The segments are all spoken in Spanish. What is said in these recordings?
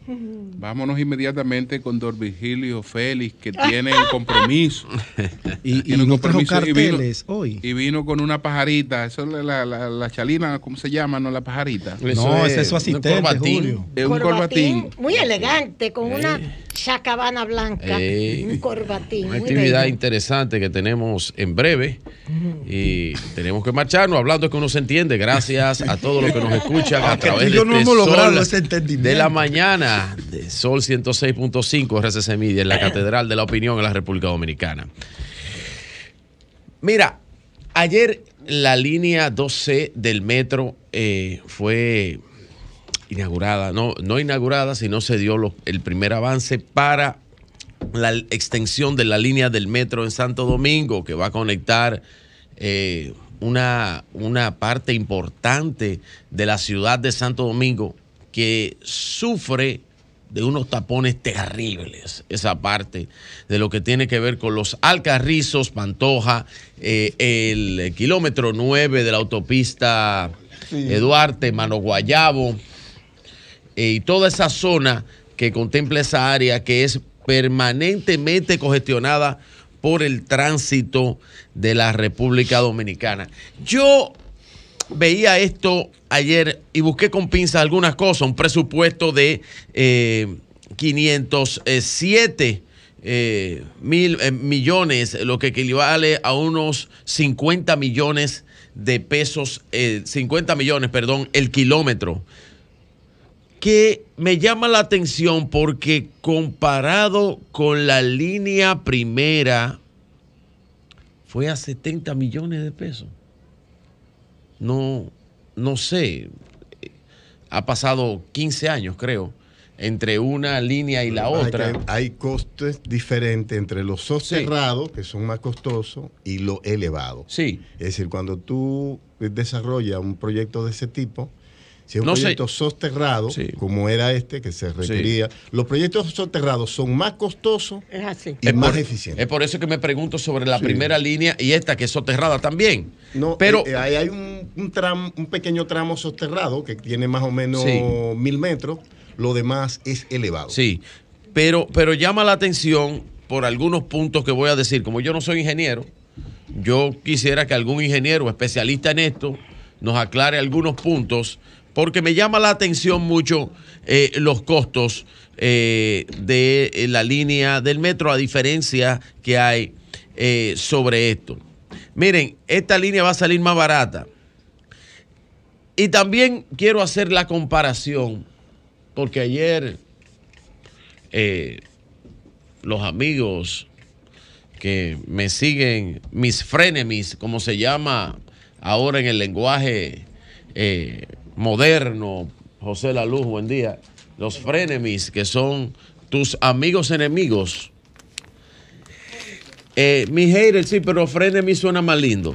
Vámonos inmediatamente con Don Virgilio Félix, que tiene el compromiso. y, vino, y vino con una pajarita. Eso la, chalina, ¿cómo se llama? No, la pajarita. no, es, su asistente, Es un corbatín, Muy elegante, con una chacabana blanca. Un corbatín. Una actividad interesante que tenemos en breve. Y tenemos que marcharnos hablando que uno se entiende. Gracias a todos los que nos escuchan a través de, no de la mañana. Sol 106.5 RCC Media en la Catedral de la Opinión en la República Dominicana. Mira, ayer la línea 12 del metro eh, fue inaugurada, no, no inaugurada, sino se dio el primer avance para la extensión de la línea del metro en Santo Domingo, que va a conectar eh, una, una parte importante de la ciudad de Santo Domingo que sufre de unos tapones terribles, esa parte de lo que tiene que ver con los Alcarrizos, Pantoja, eh, el kilómetro 9 de la autopista Eduardo Eduarte, Mano Guayabo, eh, y toda esa zona que contempla esa área que es permanentemente congestionada por el tránsito de la República Dominicana. Yo veía esto ayer y busqué con pinza algunas cosas, un presupuesto de 507 eh, eh, mil eh, millones, lo que equivale a unos 50 millones de pesos, 50 millones, perdón, el kilómetro. Que me llama la atención porque comparado con la línea primera, fue a 70 millones de pesos no, no sé, ha pasado 15 años, creo, entre una línea y la otra. hay costes diferentes entre los soterrados, que son más costosos, y los elevados. Sí. Es decir, cuando tú desarrollas un proyecto de ese tipo, si es un como era este, que se requería, los proyectos soterrados son más costosos es y más eficiente eficientes. Es por eso que me pregunto sobre la primera línea y esta que es soterrada también. No, pero eh, eh, hay un, un, pequeño tramo soterrado que tiene más o menos mil metros, lo demás es elevado. Sí, pero, pero llama la atención por algunos puntos que voy a decir. Como yo no soy ingeniero, yo quisiera que algún ingeniero especialista en esto nos aclare algunos puntos porque me llama la atención mucho eh, los costos eh, de eh, la línea del metro, a diferencia que hay sobre esto. Miren, esta línea va a salir más barata. Y también quiero hacer la comparación, porque ayer los amigos que me siguen, mis frenemies, como se llama ahora en el lenguaje moderno, José Luz buen día, los frenemies, que son tus amigos enemigos. Eh, mi mis haters, sí, pero frenemies suena más lindo.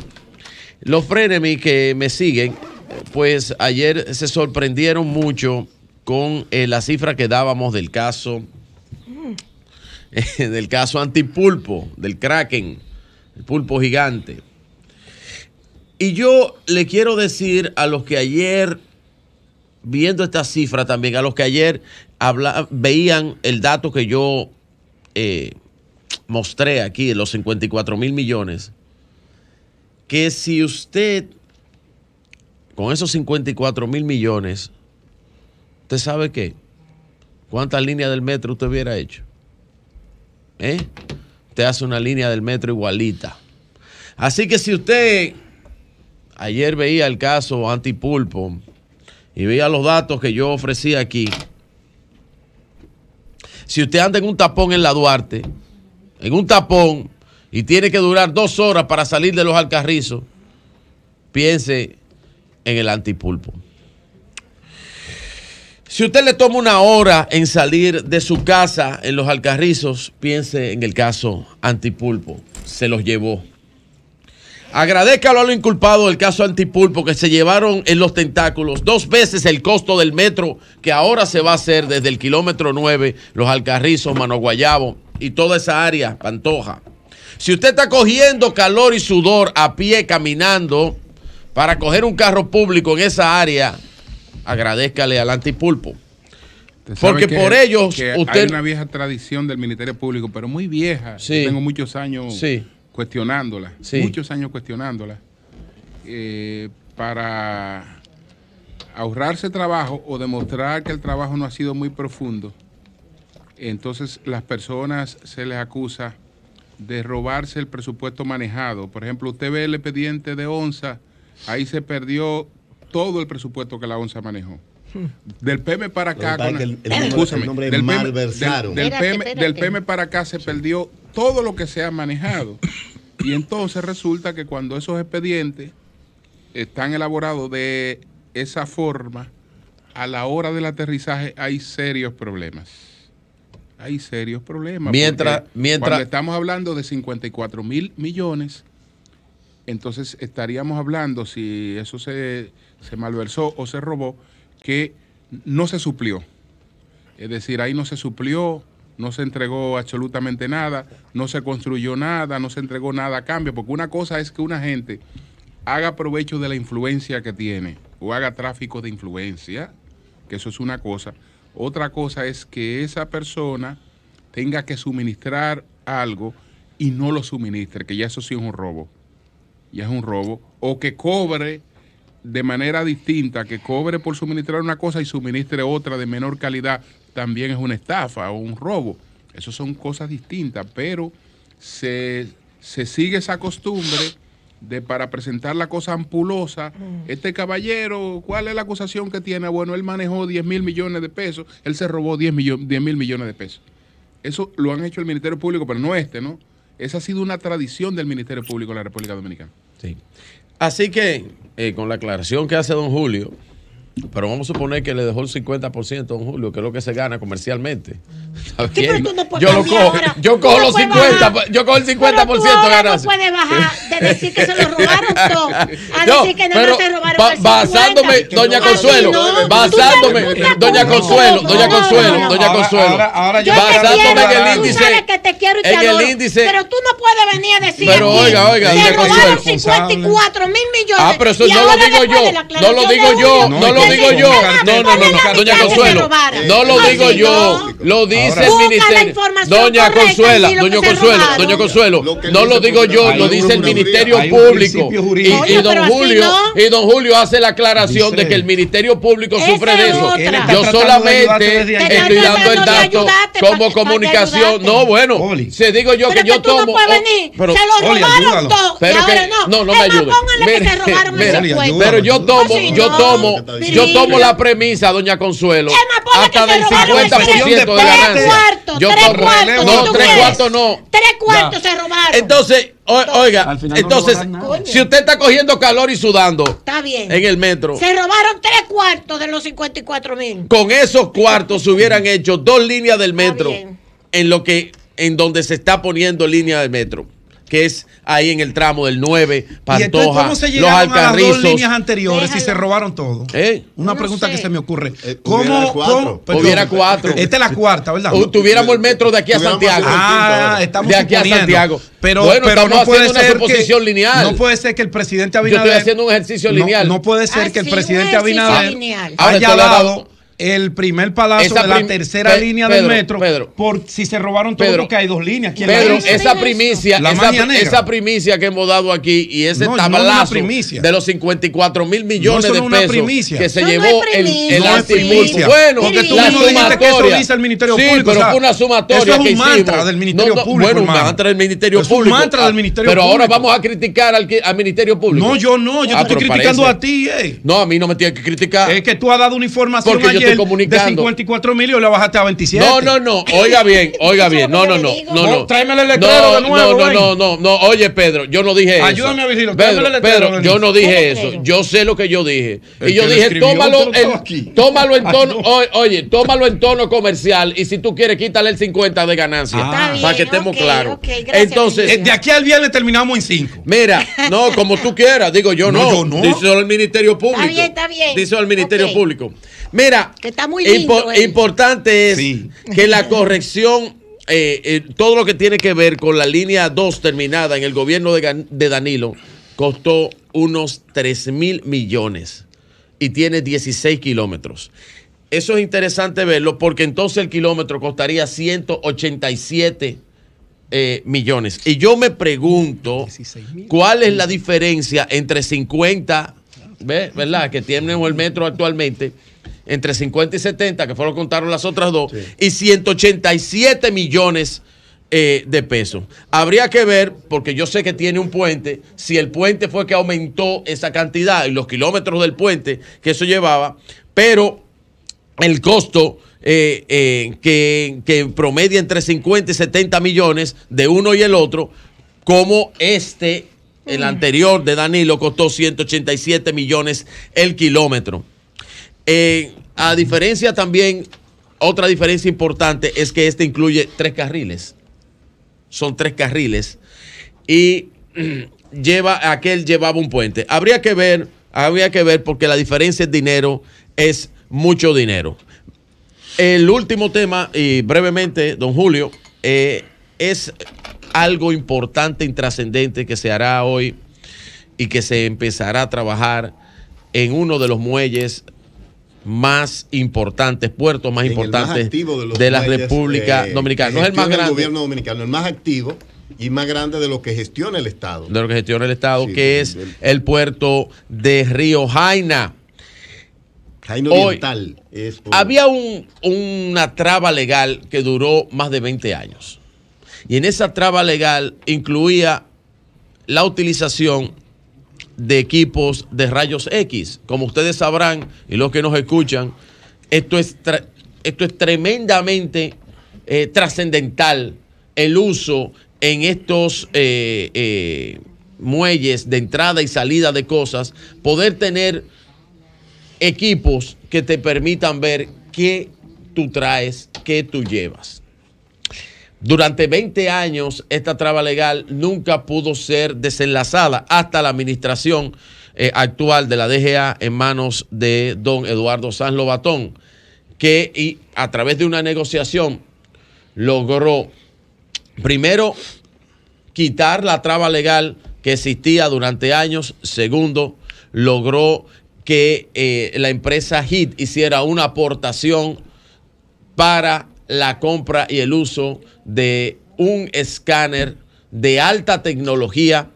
Los frenemies que me siguen, pues ayer se sorprendieron mucho con eh, la cifra que dábamos del caso, del caso antipulpo, del kraken, el pulpo gigante. Y yo le quiero decir a los que ayer, viendo esta cifra también, a los que ayer veían el dato que yo eh, mostré aquí, los 54 mil millones, que si usted, con esos 54 mil millones, ¿usted sabe qué? ¿Cuántas líneas del metro usted hubiera hecho? ¿Eh? Usted hace una línea del metro igualita. Así que si usted ayer veía el caso Antipulpo y veía los datos que yo ofrecí aquí. Si usted anda en un tapón en la Duarte, en un tapón, y tiene que durar dos horas para salir de los alcarrizos, piense en el antipulpo. Si usted le toma una hora en salir de su casa en los alcarrizos, piense en el caso antipulpo. Se los llevó. Agradezcalo a lo inculpado del caso Antipulpo que se llevaron en los tentáculos dos veces el costo del metro que ahora se va a hacer desde el kilómetro 9, los Alcarrizos, Manoguayabo y toda esa área, Pantoja. Si usted está cogiendo calor y sudor a pie caminando para coger un carro público en esa área, agradezcale al Antipulpo. Porque por ellos usted... Hay una vieja tradición del Ministerio Público, pero muy vieja. tengo muchos años sí cuestionándola, muchos años cuestionándola, eh, para ahorrarse trabajo o demostrar que el trabajo no ha sido muy profundo. Entonces las personas se les acusa de robarse el presupuesto manejado. Por ejemplo, usted ve el expediente de ONSA, ahí se perdió todo el presupuesto que la ONSA manejó. Hmm. Del PM para acá, del, PM, del, del, para acá se perdió todo lo que se ha manejado. Y entonces resulta que cuando esos expedientes están elaborados de esa forma, a la hora del aterrizaje hay serios problemas. Hay serios problemas. Mientras, Cuando estamos hablando de 54 mil millones, entonces estaríamos hablando, si eso se, se malversó o se robó, que no se suplió. Es decir, ahí no se suplió no se entregó absolutamente nada, no se construyó nada, no se entregó nada a cambio, porque una cosa es que una gente haga provecho de la influencia que tiene o haga tráfico de influencia, que eso es una cosa. Otra cosa es que esa persona tenga que suministrar algo y no lo suministre, que ya eso sí es un robo. Ya es un robo. O que cobre de manera distinta, que cobre por suministrar una cosa y suministre otra de menor calidad, también es una estafa o un robo. Esas son cosas distintas, pero se, sigue esa costumbre de para presentar la cosa ampulosa, mm. este caballero, ¿cuál es la acusación que tiene? Bueno, él manejó 10 mil millones de pesos, él se robó 10 mil millones, de pesos. Eso lo han hecho el Ministerio Público, pero no este, ¿no? Esa ha sido una tradición del Ministerio Público de la República Dominicana. Sí. Así que, eh, con la aclaración que hace don Julio, pero vamos a suponer que le dejó el 50% a don Julio, que es lo que se gana comercialmente. yo lo cojo, yo cojo los 50, yo cojo el 50% pero No puede bajar de decir que se lo robaron todo, a decir que no, se robaron basándome, doña Consuelo, basándome, doña Consuelo, doña Consuelo, doña Consuelo. Basándome en el índice. en el índice. Pero tú no puedes venir a decir que aquí, oiga, oiga, doña robaron 54 mil millones. Ah, pero eso no lo digo yo. No lo digo yo, no digo yo. No, no, no, Doña Consuelo. No lo digo yo. Lo dice el ministerio. Doña Consuela, doña Consuelo, doña Consuelo. No lo digo yo, lo dice el Ministerio Público. Y don Julio, y don Julio hace la aclaración de que el Ministerio Público sufre de eso. Yo solamente estoy dando el dato como comunicación. No, bueno, se digo yo que yo tomo. Pero se lo robaron Pero no, no me ayude. Pero yo tomo, pues yo tomo yo tomo la premisa, doña Consuelo. Hasta del 50% de cuartos. Yo tomo. No, tres cuartos no. Tres cuartos se robaron. Entonces, oiga, entonces, si usted está cogiendo calor y sudando. Está bien. En el metro. Se robaron tres cuartos de los 54 mil. Con esos cuartos se hubieran hecho dos líneas del metro. En lo que, en donde se está poniendo línea del metro que es ahí en el tramo del 9, Pantoja, ¿cómo se los las líneas anteriores y se robaron todo? ¿Eh? Una pregunta que se me ocurre. Eh, ¿Cómo? Hubiera eh, cuatro. Esta es la cuarta, ¿verdad? O, tuviéramos el metro de aquí a Santiago. Ah, estamos De aquí a Santiago. Pero, bueno, no puede ser una suposición lineal. No puede ser que el presidente Abinader. Yo estoy haciendo un ejercicio lineal. No, puede ser que el presidente Abinader haya dado el primer palazo de la tercera línea del metro por si se robaron todo que porque hay dos líneas Pedro, esa primicia esa, esa, primicia que hemos dado aquí y ese tablazo de los 54 mil millones de pesos que se llevó el, el bueno porque tú la que eso el Ministerio sí, pero fue una sumatoria eso es un mantra del Ministerio Público bueno un mantra del Ministerio Público mantra del ah, Ministerio pero ahora vamos a criticar al, Ministerio Público no yo no yo ah, estoy criticando a ti eh. no a mí no me tienes que criticar es que tú has dado una información comunicando. De 54 mil y la bajaste a 27. No, no, no. Oiga bien, oiga bien. No, no, no. Oh, no, no. el No, no, no, no. Oye, Pedro, yo no dije eso. Ayúdame a Pedro, yo no dije eso. Yo sé lo que yo dije. Y yo dije, tómalo en, tómalo ah, en tono. Oye, tómalo en tono comercial. Y si tú quieres, quítale el 50 de ganancia. Ah. Para que estemos claros. Entonces. Eh, de aquí al viernes terminamos en 5. Mira, no, como tú quieras. Digo, yo no. Dice el Ministerio Público. Está está bien. Dice el Ministerio Público. Mira, que está muy lindo. Eh. Importante es que la corrección eh, eh, todo lo que tiene que ver con la línea 2 terminada en el gobierno de, Danilo costó unos 3 mil millones y tiene 16 kilómetros. Eso es interesante verlo porque entonces el kilómetro costaría 187 millones. Y yo me pregunto cuál es la diferencia entre 50, ¿verdad? Que tienen el metro actualmente entre 50 y 70, que fueron contaron las otras dos, y 187 millones eh, de pesos. Habría que ver, porque yo sé que tiene un puente, si el puente fue que aumentó esa cantidad y los kilómetros del puente que eso llevaba, pero el costo... Eh, eh, que, que promedia entre 50 y 70 millones de uno y el otro, como este, el mm. anterior de Danilo, costó 187 millones el kilómetro. Eh, a diferencia también, otra diferencia importante es que este incluye tres carriles. Son tres carriles. Y lleva, aquel llevaba un puente. Habría que ver, habría que ver porque la diferencia en dinero, es mucho dinero. El último tema, y brevemente, don Julio, eh, es algo importante, intrascendente, que se hará hoy y que se empezará a trabajar en uno de los muelles más importantes, puertos más importantes de, la República eh, Dominicana. No es el más grande. El gobierno dominicano, el más activo y más grande de lo que gestiona el Estado. De lo que gestiona el Estado, que es el... puerto de Río Jaina. Jaina Oriental. Había una traba legal que duró más de 20 años. Y en esa traba legal incluía la utilización de equipos de rayos X. Como ustedes sabrán y los que nos escuchan, esto es, esto es tremendamente eh, trascendental el uso en estos eh, eh, muelles de entrada y salida de cosas, poder tener equipos que te permitan ver qué tú traes, qué tú llevas. Durante 20 años, esta traba legal nunca pudo ser desenlazada hasta la administración eh, actual de la DGA en manos de don Eduardo Sanz Lobatón, que a través de una negociación logró, primero, quitar la traba legal que existía durante años, segundo, logró que eh, la empresa HIT hiciera una aportación para la compra y el uso de un escáner de alta tecnología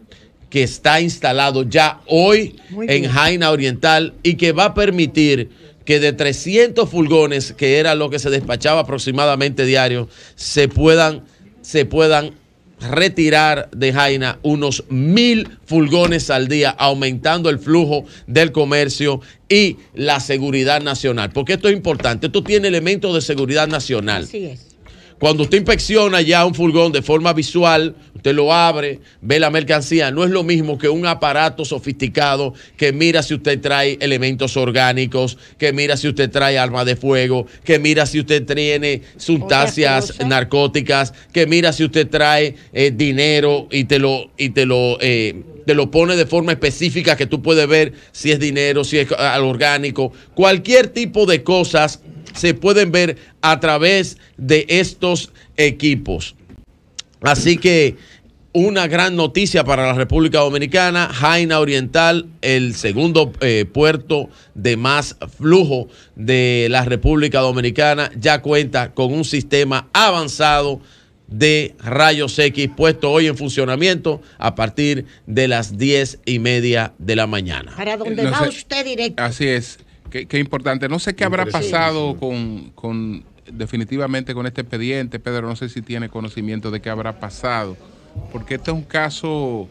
que está instalado ya hoy en Jaina Oriental y que va a permitir que de 300 fulgones, que era lo que se despachaba aproximadamente diario, se puedan, se puedan retirar de Jaina unos mil fulgones al día, aumentando el flujo del comercio y la seguridad nacional. Porque esto es importante, esto tiene elementos de seguridad nacional. Así es. Cuando usted inspecciona ya un furgón de forma visual, usted lo abre, ve la mercancía. No es lo mismo que un aparato sofisticado que mira si usted trae elementos orgánicos, que mira si usted trae armas de fuego, que mira si usted tiene sustancias narcóticas, que mira si usted trae eh, dinero y te lo, y te lo eh, te lo pone de forma específica que tú puedes ver si es dinero, si es al orgánico, cualquier tipo de cosas se pueden ver a través de estos equipos. Así que una gran noticia para la República Dominicana, Jaina Oriental, el segundo eh, puerto de más flujo de la República Dominicana, ya cuenta con un sistema avanzado de rayos X puesto hoy en funcionamiento a partir de las diez y media de la mañana. Para donde va usted directo. Así es. Qué, importante. No sé qué habrá pasado con, definitivamente con este expediente, Pedro. No sé si tiene conocimiento de qué habrá pasado. Porque este es un caso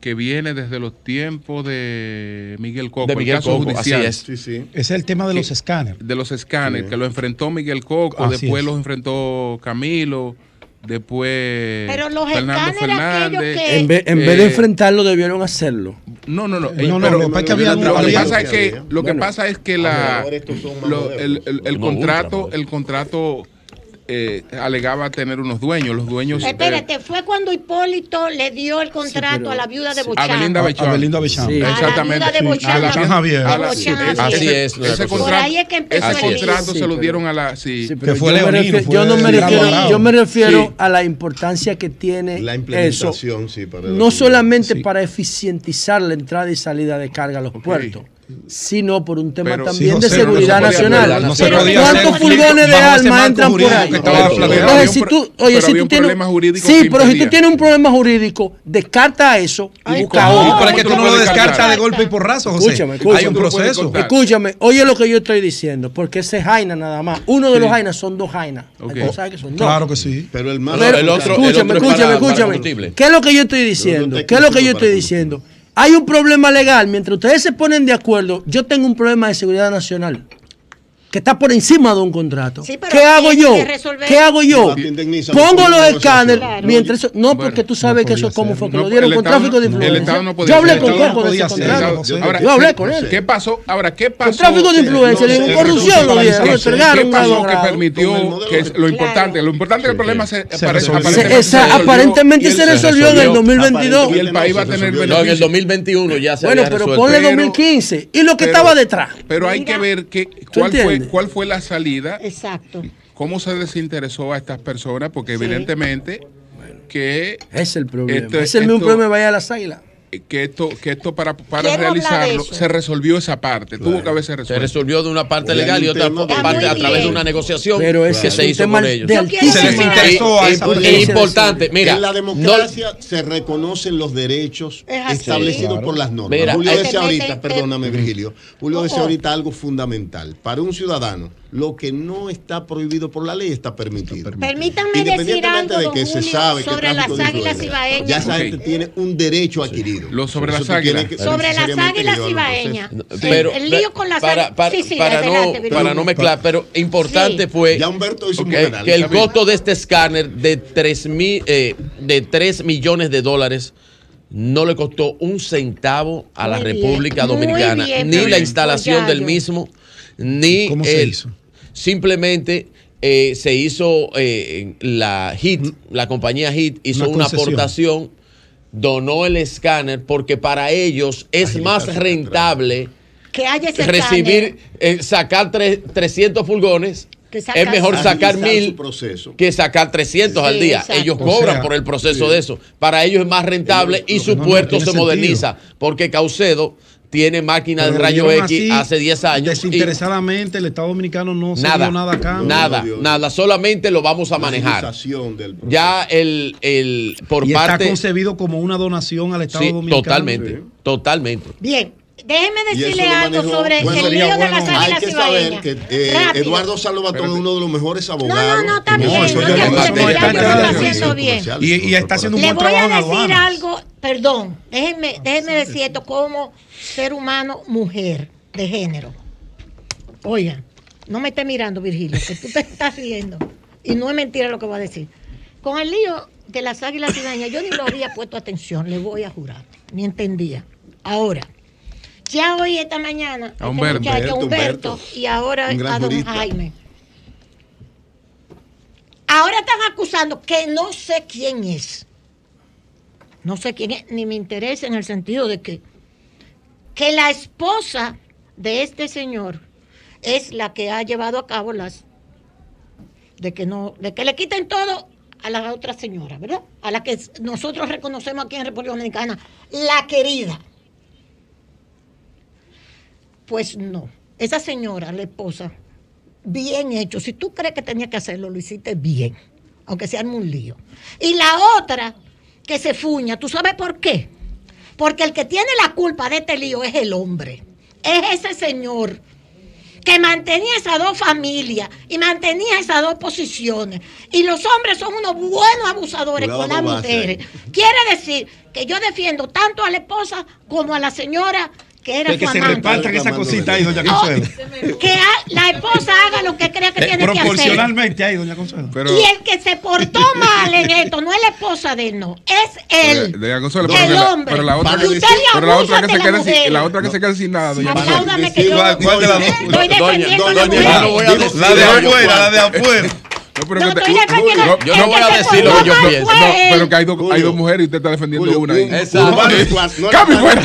que viene desde los tiempos de Miguel Coco. De el caso judicial. es. el tema de los escáneres. De los escáneres, que lo enfrentó Miguel Coco, después lo enfrentó Camilo Después, pero los Fernando Fernández. Que... En, vez, en vez, de eh, enfrentarlo, debieron hacerlo. No, no, no. que eh, lo que pasa es que, lo que, pasa es que la, el, el, contrato, el contrato eh, alegaba tener unos dueños. Los dueños. Espérate, fue cuando Hipólito le dio el contrato a la viuda de Bochán. A Belinda Bechán. Exactamente. A la viuda Así es. Ese contrato, ese contrato se lo dieron a la. que fue Yo no me refiero, a la importancia que tiene. La implementación, No solamente para eficientizar la entrada y salida de carga a los puertos no, por un tema también de seguridad nacional. ¿Cuántos pulgones de alma entran por ahí? si tú, oye, si tú tienes Sí, pero si tú tienes un problema jurídico, descarta eso y busca que tú no lo descartas de golpe y porrazo, José. Escúchame, Hay un proceso. Escúchame, oye lo que yo estoy diciendo, porque ese Jaina nada más. Uno de los Jainas son dos Jainas. Claro que sí. Pero el otro. Escúchame, escúchame, escúchame. ¿Qué es lo que yo estoy diciendo? ¿Qué es lo que yo estoy diciendo? Hay un problema legal. Mientras ustedes se ponen de acuerdo, yo tengo un problema de seguridad nacional que está por encima de un contrato. ¿Qué, hago yo? ¿Qué hago yo? Pongo los escáneres mientras No, porque tú sabes que eso es como fue que lo dieron con tráfico de influencia. yo hablé con Coco de ese contrato. Yo hablé con él. ¿Qué pasó? Ahora, ¿qué pasó? Con tráfico de influencia, con corrupción lo dieron. Lo ¿Qué pasó que permitió lo importante? Lo importante del problema se aparentemente se resolvió en el 2022. Y el país va a tener No, en el 2021 ya se Bueno, pero ponle 2015. ¿Y lo que estaba detrás? Pero hay que ver que cuál fue cuál fue la salida. Exacto. ¿Cómo se desinteresó a estas personas? Porque evidentemente que... Es el problema. es el mismo problema de Bahía de las Águilas que esto, que esto para, para realizarlo se resolvió esa parte, tuvo que haberse Se resolvió de una parte legal y otra parte a través de una negociación que se hizo con ellos. Se interesó Es importante, mira. En la democracia se reconocen los derechos establecidos por las normas. Julio decía ahorita, eh, perdóname Virgilio, Julio decía ahorita algo fundamental. Para un ciudadano lo que no está prohibido por la ley está permitido. Permítanme decir algo de que se sabe sobre las águilas cibaeñas. Ya esa que tiene un derecho adquirido. sobre las águilas. Sobre las el lío con las águilas. Para, para, no, mezclar, pero importante fue que el costo de este escáner de 3, eh, de millones de dólares no le costó un centavo a la República Dominicana, ni la instalación pues del mismo, ni ¿Cómo el, se hizo? Simplemente eh, se hizo eh, la HIT, la compañía HIT hizo una, aportación, donó el escáner porque para ellos es más rentable que haya recibir, eh, sacar 300 furgones es mejor sacar mil que sacar 300 al día. Ellos cobran por el proceso de eso. Para ellos es más rentable y su puerto se moderniza. Porque Caucedo tiene máquina de rayo X hace 10 años. Desinteresadamente, el Estado Dominicano no se nada, nada acá. nada, nada, solamente lo vamos a manejar. ya el, el por y parte. Está concebido como una donación al Estado Dominicano. Totalmente, totalmente. Bien. Déjeme decirle algo sobre el lío bueno, de las águilas Hay Que, saber eh, Eduardo Salvatore es uno de los mejores abogados. No, no, no, está bien. haciendo bien. Y, y está haciendo un buen trabajo Le voy a decir algo perdón, déjenme, ah, decir esto como ser humano, mujer de género. Oigan, no me esté mirando, Virgilio, que tú te estás riendo. Y no es mentira lo que voy a decir. Con el lío de las águilas laña yo ni lo había puesto atención, le voy a jurar, ni entendía. Ahora, ya hoy esta mañana, a este Humberto, Humberto, y ahora está don Jaime. Ahora están acusando que no sé quién es no sé quién es, ni me interesa en el sentido de que, que la esposa de este señor es la que ha llevado a cabo las de que no, de que le quiten todo a la otra señora, ¿verdad? A la que nosotros reconocemos aquí en República Dominicana, la querida. Pues no, esa señora, la esposa, bien hecho. Si tú crees que tenía que hacerlo, lo hiciste bien, aunque sea un lío. Y la otra, que se fuña. ¿Tú sabes por qué? Porque el que tiene la culpa de este lío es el hombre, es ese señor que mantenía esas dos familias y mantenía esas dos posiciones. Y los hombres son unos buenos abusadores con las mujeres. Quiere decir que yo defiendo tanto a la esposa como a la señora que era que se repartan esa cosita ahí, doña Consuelo. Oh, que la esposa haga lo que crea que eh, tiene que hacer. Proporcionalmente ahí, doña Consuelo. Y el que se portó mal en esto, no es la esposa de él, no. Es él. Doña Consuelo, el hombre. La, pero la otra que, pero la otra que se queda sin, la otra que se queda sin nada, la de afuera, la de afuera. No, yo no voy a decir lo que yo pienso. No, pero que hay, hay dos mujeres y usted está defendiendo una. Ahí. Exacto. fuera.